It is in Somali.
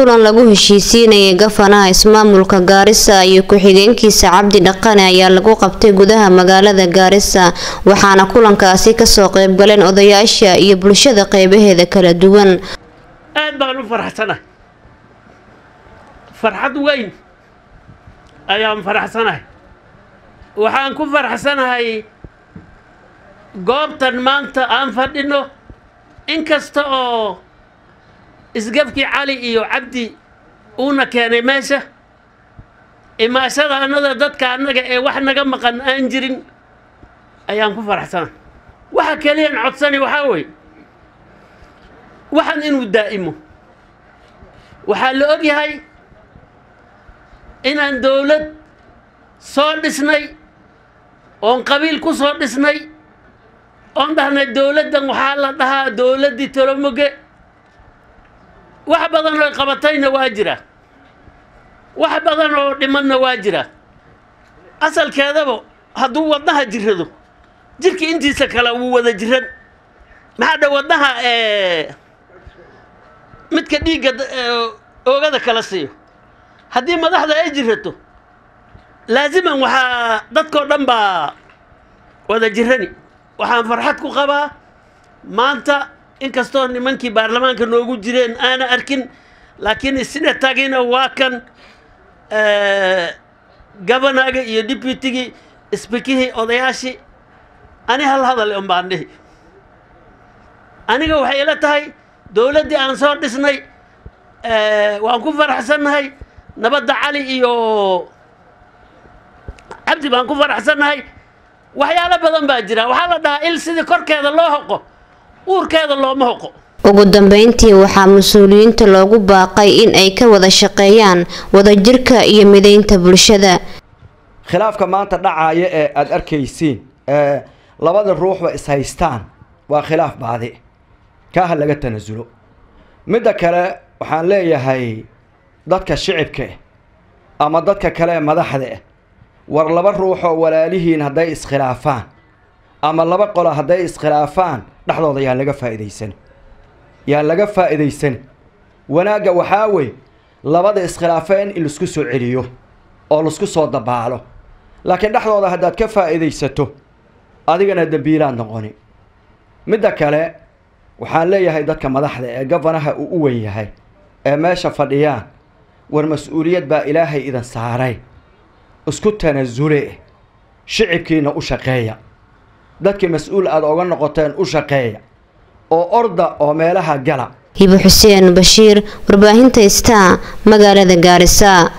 kulan lagu heshiisiinayay gafanaha ismaamulka gaarisa iyo ku-xigeenkiisa cabdi dhaqane ayaa lagu qabtay gudaha magaalada gaarisa waxaana kulankaasi ka soo qayb galeen odayaasha iyo bulshada qeybaheeda kala duwan aad baan u faraxsanahay farxad weyn ayaan faraxsanahay waxaan ku faraxsanahay goobtan maanta aan fadhino inkasta oo isgafkii cali iyo cabdi uuna keenay meesha imaashada annada dadka annaga ee wax naga maqan aan jirin ayaan ku faraxsana waxa keliyan codsani waxaa weeye waxan inuu daa'imo waxaa la og yahay inaan dowlad soo dhisnay oon qabiil ku soo dhisnay oon dhahnay dowladdan waxaa la dhahaa dowladdii tolomoge wax badan oo qabatayna waa jira wax badan oo dhimanna waa jira asalkeedaba hadduu wadnaha jirrado jirka intiisa kale wuu wada jiran maxaa dha wadnaha midka dhiigga oogada kala siiyo haddii madaxda ay jirrato laasiman waxaa dadkoo dhan baa wada jirani waxaan farxad ku qabaa maanta inkastoo nimankii baarlamaanka noogu jireen aana arkin laakiin isina tagina waa kan eh, governaga iyo deputigii sbikihii odayaashii ani hal hadal un baan dhihi aniga waxay ila tahay dowladdii aan soo dhisnay eh, waan ku faraxsannahay nabadda cali iyo cabdi baan ku faraxsannahay waxyaalo badan baa jira waxaa la dhahaa il sidii korkeeda loo hoqo uurkeeda looma hoqo ugu dambayntii waxaa mas-uuliyiinta loogu baaqay in ay ka wada shaqeeyaan wadajirka iyo midaynta bulshada khilaafka maanta dhacaaya ee aada arkaysiin ee labada ruuxba is-haystaan waa khilaaf baadi kaaha laga tanasulo midda kale waxaan leeyahay dadka shicibka eh, ama dadka kale ee madaxdaeh war laba ruuxoo walaalihiin hadday iskhilaafaan ama laba qolo hadday iskhilaafaan dhexdooda yaan laga faa'idaysan yaan laga faa'idaysan wanaagga waxaa weye labada iskhilaafeen in laisku soo celiyo oo laisku soo dabaalo laakiin dhexdooda haddaad ka faa'iidaysato adigana dembiilaad noqoni midda kale waxaan leeyahay dadka madaxda ee gafanaha uu u weyn yahay ee meesha fadhiyaan war mas-uuliyad baa ilaahay idan saaray isku tanasule shicibkiina u shaqeeya dadka mas-uul aad oga noqoteen u shaqeeya oo orda oo meelaha gala hibo xuseen bashiir warbaahinta ista magaalada gaarisa